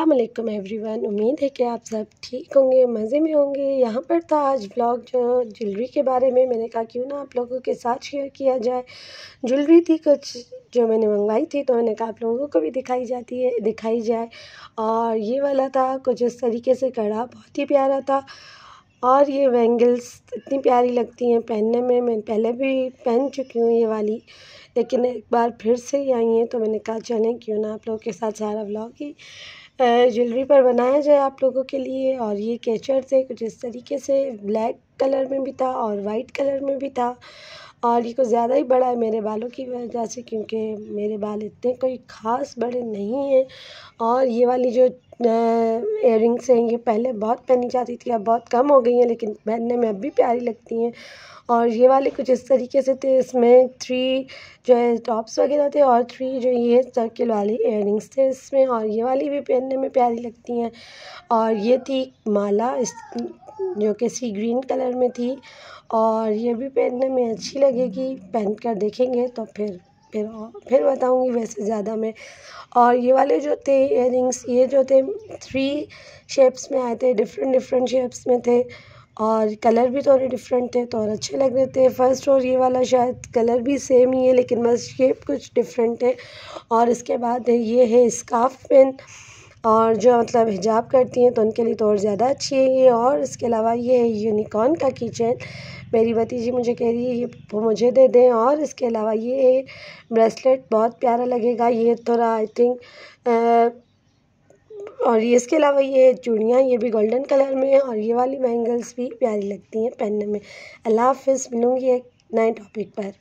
every one उम्मीद है कि आप सब ठीक होंगे मज़े में होंगे यहाँ पर था आज ब्लॉग जो ज्वेलरी के बारे में मैंने कहा क्यों ना आप लोगों के साथ शेयर किया जाए ज्वेलरी थी कुछ जो मैंने मंगवाई थी तो मैंने कहा आप लोगों को भी दिखाई जाती है दिखाई जाए और ये वाला था कुछ इस तरीके से कड़ा बहुत ही प्यारा था और ये बैंगल्स इतनी प्यारी लगती हैं पहनने में मैं पहले भी पहन चुकी हूँ ये वाली लेकिन एक बार फिर से ही आई हैं तो मैंने कहा चलें क्यों ना आप लोगों के साथ सारा ब्लॉग ही ज्वेलरी पर बनाया जाए आप लोगों के लिए और ये कैचर थे कुछ इस तरीके से ब्लैक कलर में भी था और वाइट कलर में भी था और ये कुछ ज़्यादा ही बड़ा है मेरे बालों की वजह से क्योंकि मेरे बाल इतने कोई ख़ास बड़े नहीं हैं और ये वाली जो रिंग्स हैं ये पहले बहुत पहनी जाती थी अब बहुत कम हो गई हैं लेकिन पहनने में अब भी प्यारी लगती हैं और ये वाले कुछ इस तरीके से थे इसमें थ्री जो है टॉप्स वगैरह थे और थ्री जो ये सर्किल वाली रिंग्स थे इसमें और ये वाली भी पहनने में प्यारी लगती हैं और ये थी माला जो कि सी ग्रीन कलर में थी और ये भी पहनने में अच्छी लग लगेगी पहन कर देखेंगे तो फिर फिर फिर बताऊँगी वैसे ज़्यादा मैं और ये वाले जो थे इयर ये जो थे थ्री शेप्स में आए थे डिफरेंट डिफरेंट शेप्स में थे और कलर भी थोड़े डिफरेंट थे तो और अच्छे लग रहे थे फर्स्ट और ये वाला शायद कलर भी सेम ही है लेकिन बस शेप कुछ डिफरेंट है और इसके बाद ये है स्काफ पेन और जो मतलब हिजाब करती हैं तो उनके लिए तो और ज़्यादा अच्छी है ये और इसके अलावा ये है यूनिकॉर्न का किचन मेरी भतीजी मुझे कह रही है ये वो मुझे दे दें और इसके अलावा ये है ब्रेसलेट बहुत प्यारा लगेगा ये थोड़ा आई थिंक और ये इसके अलावा ये चूड़ियाँ ये भी गोल्डन कलर में है और ये वाली बैंगल्स भी प्यारी लगती हैं पहनने में अल्लाह हाफिज़ मिलूँगी एक नए टॉपिक पर